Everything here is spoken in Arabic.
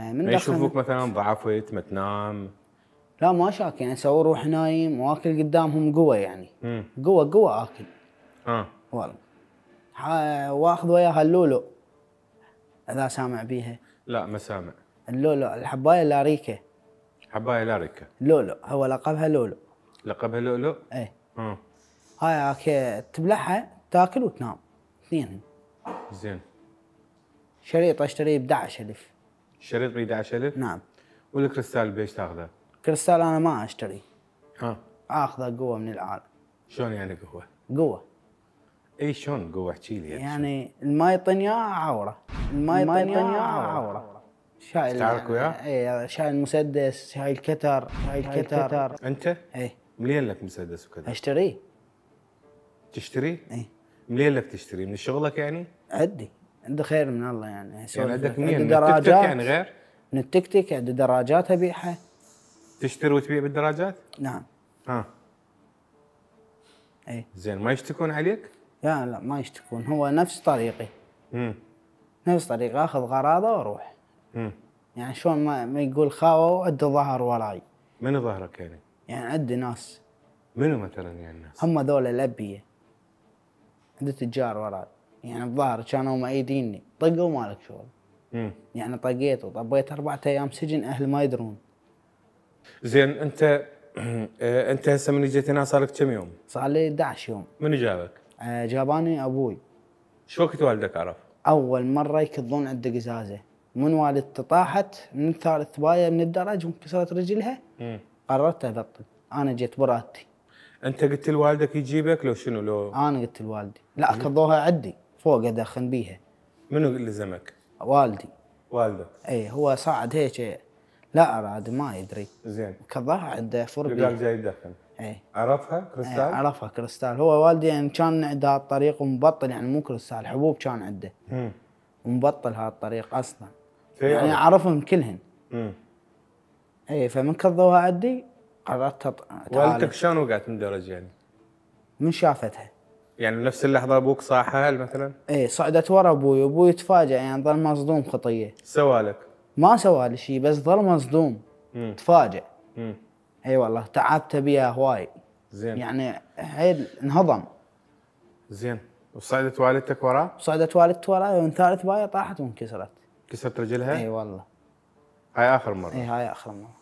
آه، من يعني يشوفوك مثلا ضعفت ما تنام لا ما شاك يعني سوي روح نايم واكل قدامهم قوه يعني قوه قوه اكل اه والله واخذ وياها اللولو اذا سامع بيها لا ما سامع اللولو الحبايه لاريكه حبايه لاريكه لولو هو لقبها لولو لقبها لولو؟ ايه اه هاي اوكي تبلعها تاكل وتنام اثنينهم زين شريط اشتريه ب 11000 شريط ب على نعم والكريستال بيش تاخذه؟ كريستال انا ما اشتري ها اخذه قوه من العالم شلون يعني قوه؟ قوه اي شلون قوه احكي لي يعني الماي طنيا عوره الماي, الماي طنيا عوره, شايل تعرف وياه؟ اي شايل مسدس شايل كتر شايل كتر. كتر انت؟ اي مليان لك مسدس وكذا؟ اشتريه تشتريه؟ اي مليان لك تشتريه؟ من شغلك يعني؟ عندي عنده خير من الله يعني يعني عندك مين درجات يعني غير من التيك توك عنده دراجات ابيعها تشتري وتبيع بالدراجات؟ نعم اه اي زين ما يشتكون عليك؟ لا لا ما يشتكون هو نفس طريقي امم نفس طريقي اخذ غراضه واروح امم يعني شلون ما, ما يقول خاوه عنده ظهر وراي من ظهرك يعني؟ يعني عندي ناس منو مثلا يعني الناس؟ هم ذولا الابيه عنده تجار وراي يعني الظاهر كانوا مأيديني طقوا مالك شغل مم. يعني طقيت وطبيت أربعة أيام سجن أهل ما يدرون زين أنت أنت هسه من جيت هنا صار لك كم يوم؟ صار لي 11 يوم من جابك؟ آه، جاباني أبوي شو وقت والدك عرف؟ أول مرة يكضون عند قزازة من والدته طاحت من ثالث باية من الدرج وانكسرت رجلها مم. قررت أبطل أنا جيت برادتي انت قلت لوالدك يجيبك لو شنو لو انا قلت لوالدي لا كضوها عندي فوق ادخن بيها منو اللي لزمك؟ والدي والدك اي هو صعد هيك لا اراد ما يدري زين كضاها عنده فرقه قال جاي يدخن اي عرفها كريستال؟ أي عرفها كريستال هو والدي يعني كان عنده الطريق ومبطل يعني مو كريستال حبوب كان عنده ومبطل هالطريق اصلا يعني اعرفهم كلهن امم اي فمن كضوها عندي قررت والدتك شلون وقعت من الدرج يعني؟ من شافتها يعني بنفس اللحظه ابوك صاحها مثلا؟ اي صعدت ورا ابوي ابوي تفاجئ يعني ظل مصدوم خطيه. سوالك؟ ما سوالي شيء بس ظل مصدوم تفاجئ. اي والله تعبت بيها هواي. زين يعني حيل انهضم. زين وصعدت والدتك وراه؟ صعدت والدتي وراه ومن ثالث باية طاحت وانكسرت. كسرت رجلها؟ اي والله. هاي اخر مره؟ اي هاي اخر مره.